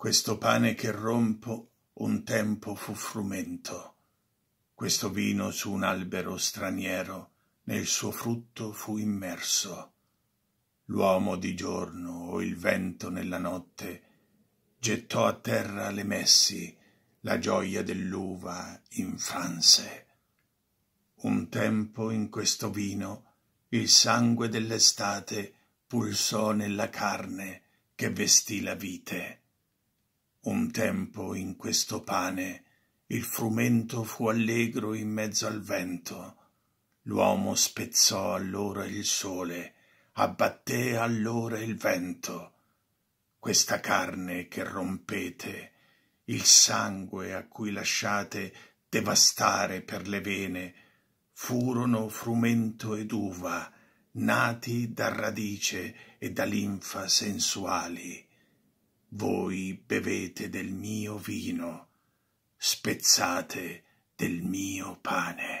Questo pane che rompo un tempo fu frumento, questo vino su un albero straniero nel suo frutto fu immerso. L'uomo di giorno o il vento nella notte gettò a terra le messi, la gioia dell'uva infranse. Un tempo in questo vino il sangue dell'estate pulsò nella carne che vestì la vite un tempo in questo pane il frumento fu allegro in mezzo al vento. L'uomo spezzò allora il sole, abbatté allora il vento. Questa carne che rompete, il sangue a cui lasciate devastare per le vene, furono frumento ed uva, nati da radice e da linfa sensuali voi bevete del mio vino, spezzate del mio pane.